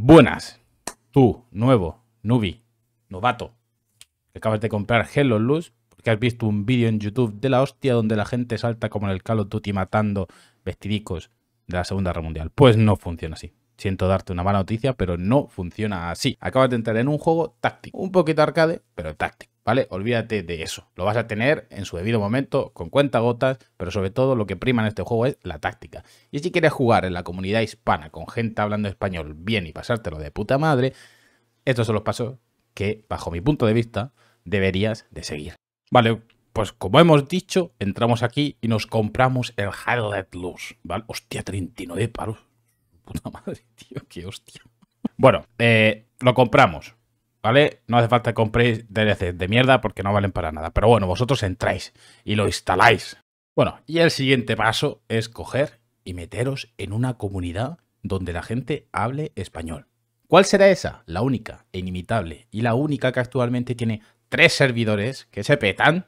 Buenas. Tú, nuevo, nubi, novato, que acabas de comprar Hello Luz porque has visto un vídeo en YouTube de la hostia donde la gente salta como en el Call of matando vestidicos de la Segunda Guerra Mundial. Pues no funciona así. Siento darte una mala noticia, pero no funciona así. Acabas de entrar en un juego táctico. Un poquito arcade, pero táctico. ¿vale? Olvídate de eso. Lo vas a tener en su debido momento, con cuenta gotas, pero sobre todo lo que prima en este juego es la táctica. Y si quieres jugar en la comunidad hispana con gente hablando español bien y pasártelo de puta madre, estos son los pasos que, bajo mi punto de vista, deberías de seguir. Vale, pues como hemos dicho, entramos aquí y nos compramos el Highlight Luz, ¿vale? Hostia, 39 paros. Puta madre, tío, qué hostia. Bueno, eh, lo compramos, ¿vale? No hace falta que compréis DLC de mierda porque no valen para nada. Pero bueno, vosotros entráis y lo instaláis. Bueno, y el siguiente paso es coger y meteros en una comunidad donde la gente hable español. ¿Cuál será esa? La única e inimitable y la única que actualmente tiene tres servidores que se petan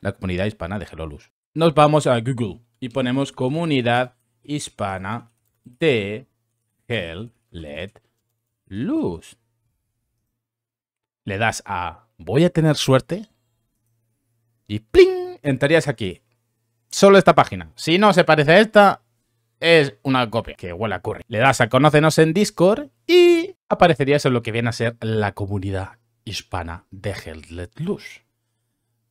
la comunidad hispana de Luz. Nos vamos a Google y ponemos comunidad hispana de Hell Luz le das a voy a tener suerte y ¡pling! entrarías aquí. Solo esta página. Si no se parece a esta, es una copia. Que huele a curry. Le das a conócenos en Discord y aparecerías en lo que viene a ser la comunidad hispana de Hell Let Loose.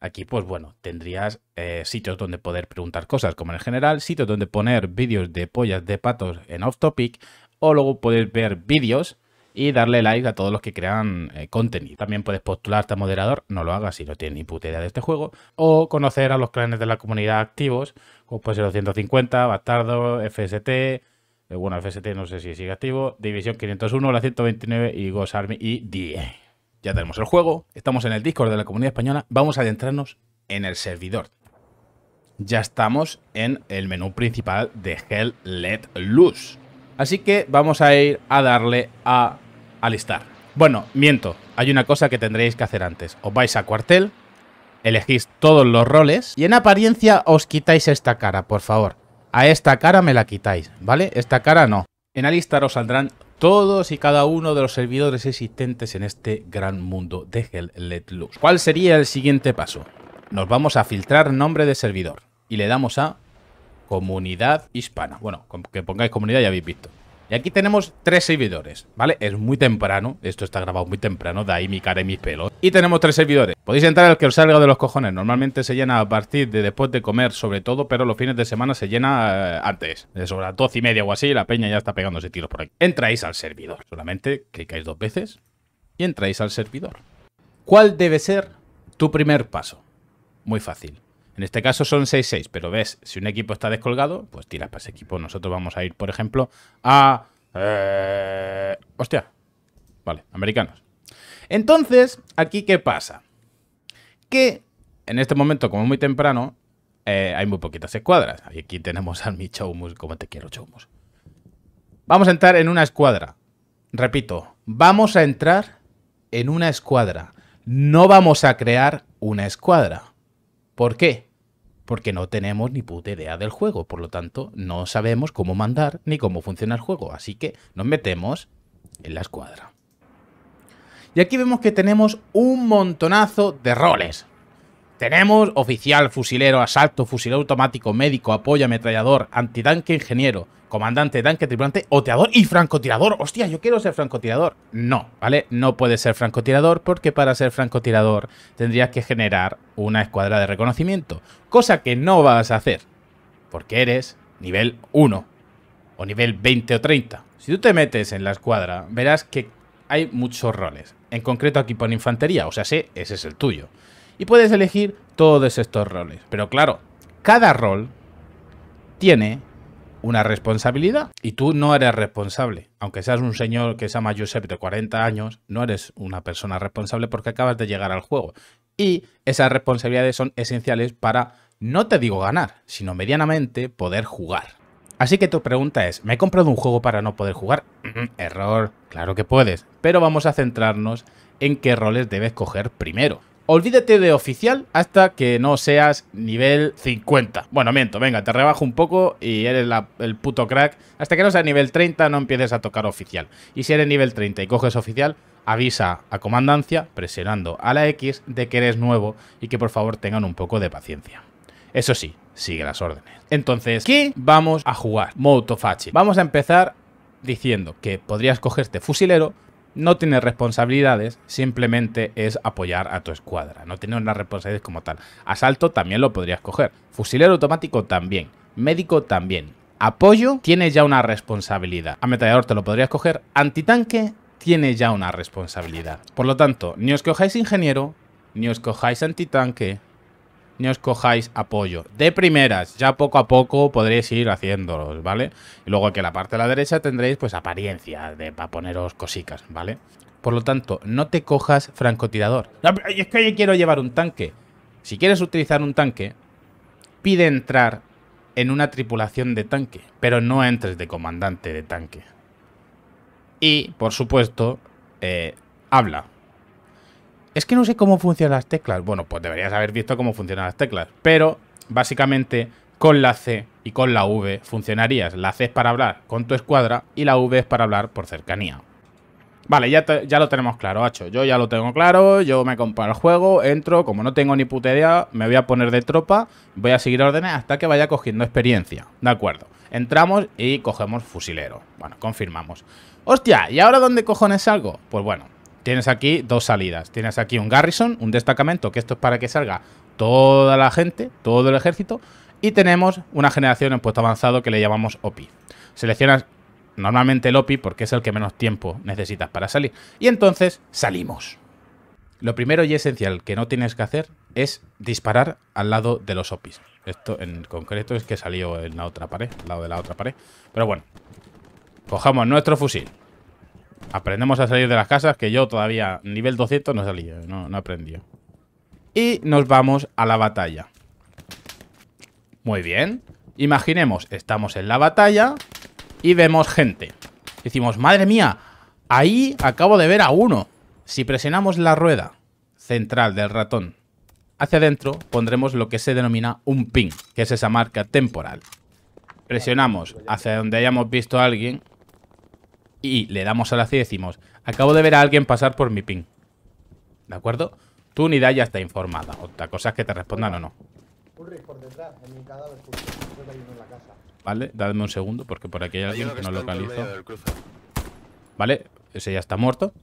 Aquí, pues bueno, tendrías eh, sitios donde poder preguntar cosas, como en el general, sitios donde poner vídeos de pollas de patos en off topic, o luego poder ver vídeos y darle like a todos los que crean eh, contenido. También puedes postularte a moderador, no lo hagas si no tienes ni puta idea de este juego, o conocer a los clanes de la comunidad activos, como puede ser 250, Bastardo, FST, eh, bueno, FST no sé si sigue activo, División 501, la 129 y Ghost Army y 10. E ya tenemos el juego, estamos en el Discord de la comunidad española, vamos a adentrarnos en el servidor. Ya estamos en el menú principal de Hell Let Loose Así que vamos a ir a darle a alistar. Bueno, miento. Hay una cosa que tendréis que hacer antes. Os vais a cuartel, elegís todos los roles y en apariencia os quitáis esta cara, por favor. A esta cara me la quitáis, ¿vale? Esta cara no. En alistar os saldrán todos y cada uno de los servidores existentes en este gran mundo de Hell Let Loose. ¿Cuál sería el siguiente paso? Nos vamos a filtrar nombre de servidor y le damos a comunidad hispana. Bueno, que pongáis comunidad ya habéis visto. Y aquí tenemos tres servidores, ¿vale? Es muy temprano, esto está grabado muy temprano, de ahí mi cara y mis pelos. Y tenemos tres servidores. Podéis entrar al que os salga de los cojones, normalmente se llena a partir de después de comer sobre todo, pero los fines de semana se llena eh, antes, de sobre las doce y media o así, la peña ya está pegándose tiros por ahí. Entráis al servidor, solamente clicáis dos veces y entráis al servidor. ¿Cuál debe ser tu primer paso? Muy fácil. En este caso son 6-6, pero ves, si un equipo está descolgado, pues tiras para ese equipo. Nosotros vamos a ir, por ejemplo, a... Eh, hostia. Vale, americanos. Entonces, aquí qué pasa? Que en este momento, como muy temprano, eh, hay muy poquitas escuadras. Aquí tenemos a mi como te quiero Choumus. Vamos a entrar en una escuadra. Repito, vamos a entrar en una escuadra. No vamos a crear una escuadra. ¿Por qué? porque no tenemos ni puta idea del juego, por lo tanto no sabemos cómo mandar ni cómo funciona el juego, así que nos metemos en la escuadra. Y aquí vemos que tenemos un montonazo de roles. Tenemos oficial, fusilero, asalto, fusilero automático, médico, apoyo, ametrallador, antitanque, ingeniero, comandante, tanque, tripulante, oteador y francotirador. Hostia, yo quiero ser francotirador. No, ¿vale? No puedes ser francotirador porque para ser francotirador tendrías que generar una escuadra de reconocimiento. Cosa que no vas a hacer porque eres nivel 1 o nivel 20 o 30. Si tú te metes en la escuadra, verás que hay muchos roles. En concreto aquí pone infantería, o sea, sí, ese es el tuyo y puedes elegir todos estos roles. Pero claro, cada rol tiene una responsabilidad y tú no eres responsable. Aunque seas un señor que se llama Josep de 40 años, no eres una persona responsable porque acabas de llegar al juego. Y esas responsabilidades son esenciales para, no te digo ganar, sino medianamente poder jugar. Así que tu pregunta es, ¿me he comprado un juego para no poder jugar? Error, claro que puedes, pero vamos a centrarnos en qué roles debes coger primero. Olvídate de oficial hasta que no seas nivel 50. Bueno, miento, venga, te rebajo un poco y eres el puto crack. Hasta que no seas nivel 30 no empieces a tocar oficial. Y si eres nivel 30 y coges oficial, avisa a comandancia, presionando a la X, de que eres nuevo y que por favor tengan un poco de paciencia. Eso sí, sigue las órdenes. Entonces, ¿qué vamos a jugar? Motofachi. Vamos a empezar diciendo que podrías cogerte este fusilero, no tiene responsabilidades, simplemente es apoyar a tu escuadra. No tiene una responsabilidades como tal. Asalto también lo podrías coger. Fusilero automático también. Médico también. Apoyo tiene ya una responsabilidad. Ametallador te lo podrías coger. Antitanque tiene ya una responsabilidad. Por lo tanto, ni os cojáis ingeniero, ni os cojáis antitanque, no os cojáis apoyo. De primeras, ya poco a poco podréis ir haciéndolos, ¿vale? Y luego que en la parte de la derecha tendréis pues apariencia de, para poneros cosicas, ¿vale? Por lo tanto, no te cojas francotirador. es que yo quiero llevar un tanque. Si quieres utilizar un tanque, pide entrar en una tripulación de tanque, pero no entres de comandante de tanque. Y, por supuesto, eh, habla es que no sé cómo funcionan las teclas. Bueno, pues deberías haber visto cómo funcionan las teclas. Pero, básicamente, con la C y con la V funcionarías. La C es para hablar con tu escuadra y la V es para hablar por cercanía. Vale, ya, ya lo tenemos claro, hacho. Yo ya lo tengo claro, yo me compro el juego, entro, como no tengo ni puta me voy a poner de tropa, voy a seguir órdenes hasta que vaya cogiendo experiencia. De acuerdo. Entramos y cogemos fusilero. Bueno, confirmamos. ¡Hostia! ¿Y ahora dónde cojones salgo? Pues bueno, tienes aquí dos salidas. Tienes aquí un garrison, un destacamento, que esto es para que salga toda la gente, todo el ejército. Y tenemos una generación en puesto avanzado que le llamamos OPI. Seleccionas normalmente el OPI porque es el que menos tiempo necesitas para salir. Y entonces salimos. Lo primero y esencial que no tienes que hacer es disparar al lado de los OPIs. Esto en concreto es que salió en la otra pared, al lado de la otra pared. Pero bueno, cojamos nuestro fusil Aprendemos a salir de las casas, que yo todavía nivel 200 no salí, no, no aprendí. Y nos vamos a la batalla. Muy bien. Imaginemos, estamos en la batalla y vemos gente. Decimos, madre mía, ahí acabo de ver a uno. Si presionamos la rueda central del ratón hacia adentro, pondremos lo que se denomina un ping, que es esa marca temporal. Presionamos hacia donde hayamos visto a alguien y le damos a la C y decimos, acabo de ver a alguien pasar por mi ping. ¿De acuerdo? Tu unidad ya está informada. Otra cosa es que te respondan o no. Vale, dadme un segundo porque por aquí hay alguien que no localizo. Vale, ese ya está muerto.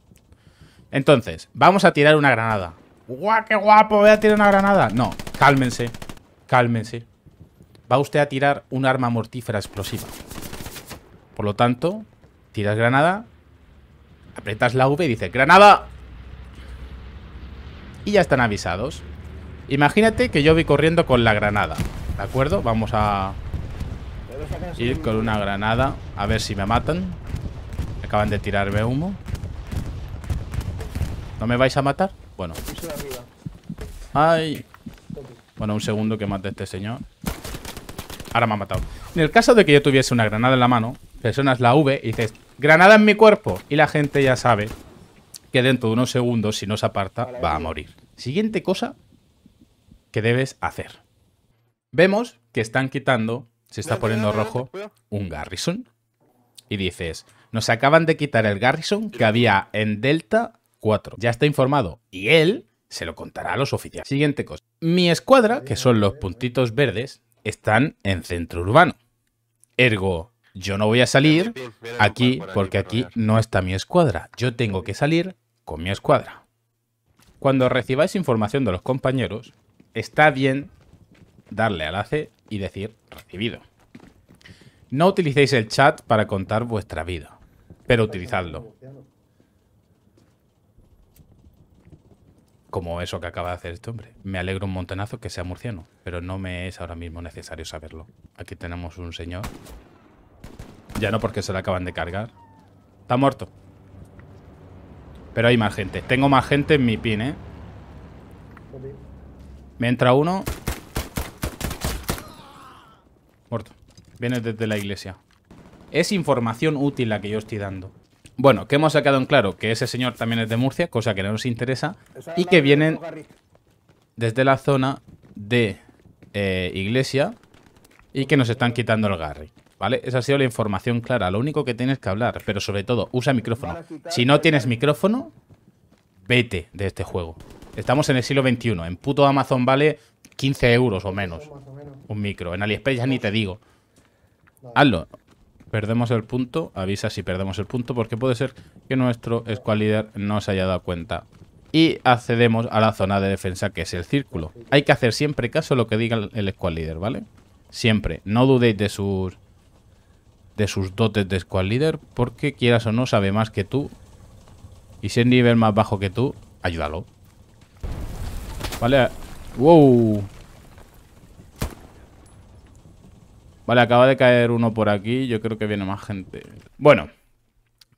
Entonces, vamos a tirar una granada. ¡Guau, qué guapo! Voy a tirar una granada. No, cálmense. Cálmense. Va usted a tirar un arma mortífera explosiva. Por lo tanto, Tiras granada. Apretas la V y dices, ¡Granada! Y ya están avisados. Imagínate que yo voy corriendo con la granada. ¿De acuerdo? Vamos a ir con una granada. A ver si me matan. Acaban de tirarme humo. ¿No me vais a matar? Bueno. Ay. Bueno, un segundo que mate este señor. Ahora me ha matado. En el caso de que yo tuviese una granada en la mano, personas la V y dices, granada en mi cuerpo. Y la gente ya sabe que dentro de unos segundos, si no se aparta, va a morir. Siguiente cosa que debes hacer. Vemos que están quitando, se está poniendo rojo, un Garrison. Y dices, nos acaban de quitar el Garrison que había en Delta 4. Ya está informado. Y él se lo contará a los oficiales. Siguiente cosa. Mi escuadra, que son los puntitos verdes, están en centro urbano. Ergo, yo no voy a salir aquí porque aquí no está mi escuadra. Yo tengo que salir con mi escuadra. Cuando recibáis información de los compañeros, está bien darle al AC y decir recibido. No utilicéis el chat para contar vuestra vida, pero utilizadlo. Como eso que acaba de hacer este hombre. Me alegro un montonazo que sea murciano, pero no me es ahora mismo necesario saberlo. Aquí tenemos un señor ya no porque se la acaban de cargar. Está muerto. Pero hay más gente. Tengo más gente en mi pin, ¿eh? Me entra uno. Muerto. Viene desde la iglesia. Es información útil la que yo estoy dando. Bueno, que hemos sacado en claro que ese señor también es de Murcia, cosa que no nos interesa, y que vienen desde la zona de eh, iglesia y que nos están quitando el Garry. ¿Vale? Esa ha sido la información clara. Lo único que tienes que hablar, pero sobre todo, usa micrófono. Si no tienes micrófono, vete de este juego. Estamos en el siglo XXI. En puto Amazon vale 15 euros o menos. Un micro. En AliExpress ya ni te digo. Hazlo. Perdemos el punto. Avisa si perdemos el punto, porque puede ser que nuestro squad leader no se haya dado cuenta. Y accedemos a la zona de defensa, que es el círculo. Hay que hacer siempre caso a lo que diga el squad leader, ¿vale? Siempre. No dudéis de sus de sus dotes de squad leader, porque quieras o no sabe más que tú. Y si es nivel más bajo que tú, ayúdalo. Vale. ¡Wow! Vale, acaba de caer uno por aquí. Yo creo que viene más gente. Bueno,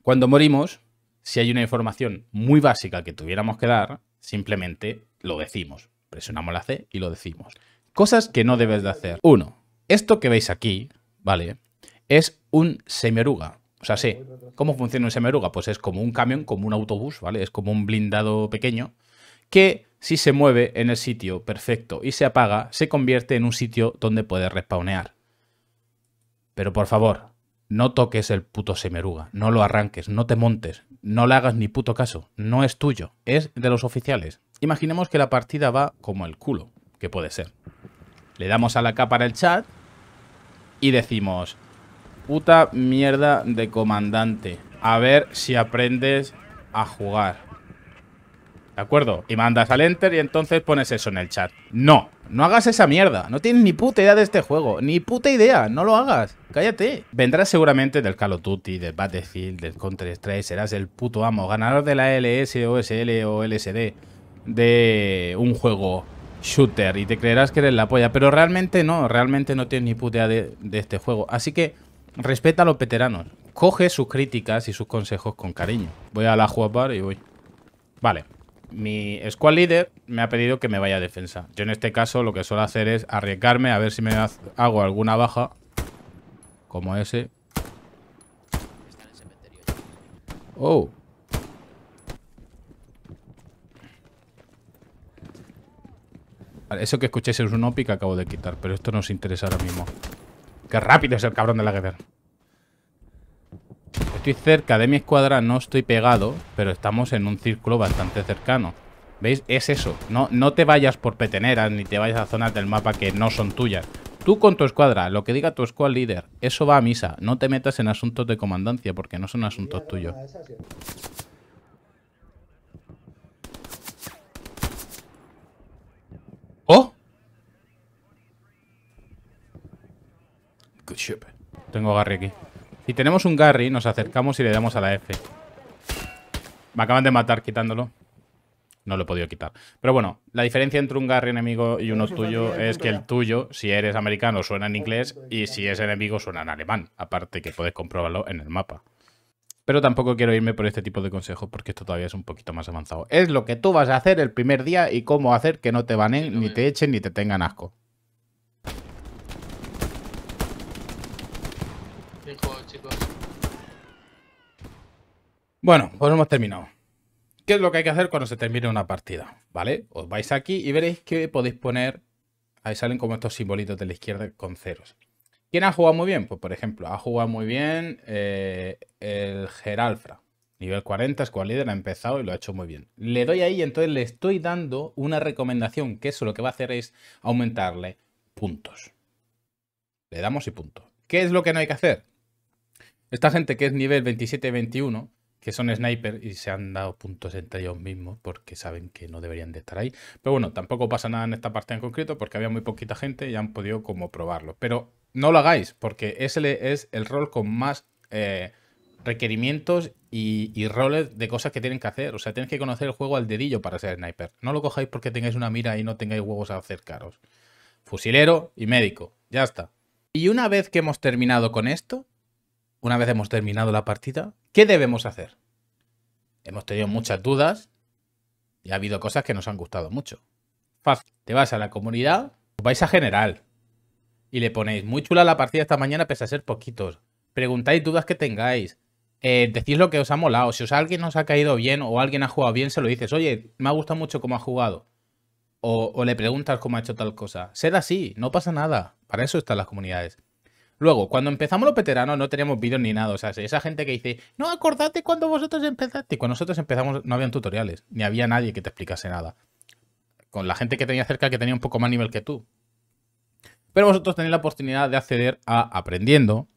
cuando morimos, si hay una información muy básica que tuviéramos que dar, simplemente lo decimos. Presionamos la C y lo decimos. Cosas que no debes de hacer. Uno, esto que veis aquí, ¿vale? es un semeruga. O sea, sí. ¿Cómo funciona un semeruga? Pues es como un camión, como un autobús, ¿vale? Es como un blindado pequeño que si se mueve en el sitio perfecto y se apaga, se convierte en un sitio donde puede respawnear. Pero por favor, no toques el puto semeruga, no lo arranques, no te montes, no le hagas ni puto caso, no es tuyo, es de los oficiales. Imaginemos que la partida va como el culo, que puede ser. Le damos a la K para el chat y decimos, Puta mierda de comandante. A ver si aprendes a jugar. ¿De acuerdo? Y mandas al enter y entonces pones eso en el chat. No, no hagas esa mierda. No tienes ni puta idea de este juego. Ni puta idea. No lo hagas. Cállate. Vendrás seguramente del Call of Duty, del Battlefield, del Counter-Strike. Serás el puto amo. Ganador de la LS, OSL o LSD. De un juego shooter. Y te creerás que eres la polla. Pero realmente no. Realmente no tienes ni puta idea de este juego. Así que Respeta a los veteranos. Coge sus críticas y sus consejos con cariño. Voy a la Juapar y voy. Vale. Mi squad leader me ha pedido que me vaya a defensa. Yo en este caso lo que suelo hacer es arriesgarme a ver si me hago alguna baja. Como ese. Oh. Vale, eso que escuché es un OPI que acabo de quitar, pero esto nos interesa ahora mismo. Qué rápido es el cabrón de la guerra. Estoy cerca de mi escuadra, no estoy pegado, pero estamos en un círculo bastante cercano. ¿Veis? Es eso. No, no te vayas por peteneras ni te vayas a zonas del mapa que no son tuyas. Tú con tu escuadra, lo que diga tu squad líder, eso va a misa. No te metas en asuntos de comandancia porque no son asuntos tuyos. Tengo Garry aquí. Si tenemos un Garry, nos acercamos y le damos a la F. Me acaban de matar quitándolo. No lo he podido quitar. Pero bueno, la diferencia entre un Garry enemigo y uno tuyo es que el tuyo, si eres americano, suena en inglés y si es enemigo, suena en alemán. Aparte que puedes comprobarlo en el mapa. Pero tampoco quiero irme por este tipo de consejos porque esto todavía es un poquito más avanzado. Es lo que tú vas a hacer el primer día y cómo hacer que no te banen, ni mm. te echen, ni te tengan asco. Bueno, pues hemos terminado. ¿Qué es lo que hay que hacer cuando se termine una partida? ¿Vale? Os vais aquí y veréis que podéis poner... Ahí salen como estos simbolitos de la izquierda con ceros. ¿Quién ha jugado muy bien? Pues por ejemplo, ha jugado muy bien eh, el Geralfra. Nivel 40, Squad Leader, ha empezado y lo ha hecho muy bien. Le doy ahí y entonces le estoy dando una recomendación, que eso lo que va a hacer es aumentarle puntos. Le damos y punto. ¿Qué es lo que no hay que hacer? Esta gente que es nivel 27-21 que son sniper y se han dado puntos entre ellos mismos porque saben que no deberían de estar ahí. Pero bueno, tampoco pasa nada en esta parte en concreto porque había muy poquita gente y han podido como probarlo. Pero no lo hagáis porque ese es el rol con más eh, requerimientos y, y, roles de cosas que tienen que hacer. O sea, tenéis que conocer el juego al dedillo para ser sniper. No lo cojáis porque tengáis una mira y no tengáis huevos a acercaros. Fusilero y médico. Ya está. Y una vez que hemos terminado con esto, una vez hemos terminado la partida, ¿qué debemos hacer? Hemos tenido muchas dudas y ha habido cosas que nos han gustado mucho. Fácil. Te vas a la comunidad, vais a general y le ponéis muy chula la partida esta mañana pese a ser poquitos. Preguntáis dudas que tengáis. Eh, decís lo que os ha molado. Si os alguien os ha caído bien o alguien ha jugado bien, se lo dices. Oye, me ha gustado mucho cómo ha jugado. O, o le preguntas cómo ha hecho tal cosa. Sed así, no pasa nada. Para eso están las comunidades. Luego, cuando empezamos los veteranos no teníamos vídeos ni nada. O sea, esa gente que dice, no, acordate cuando vosotros empezaste. Cuando nosotros empezamos no habían tutoriales, ni había nadie que te explicase nada. Con la gente que tenía cerca que tenía un poco más nivel que tú. Pero vosotros tenéis la oportunidad de acceder a aprendiendo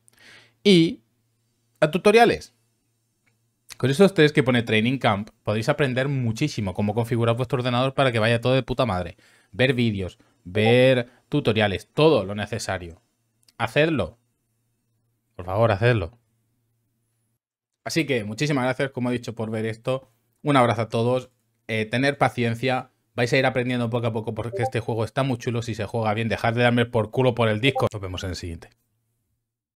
y a tutoriales. Con esos tres que pone Training Camp podéis aprender muchísimo cómo configurar vuestro ordenador para que vaya todo de puta madre. Ver vídeos, ver tutoriales, todo lo necesario. Hacedlo. Por favor, hacedlo. Así que muchísimas gracias, como he dicho, por ver esto. Un abrazo a todos. Eh, tener paciencia. Vais a ir aprendiendo poco a poco porque este juego está muy chulo si se juega bien. Dejad de darme por culo por el disco. Nos vemos en el siguiente.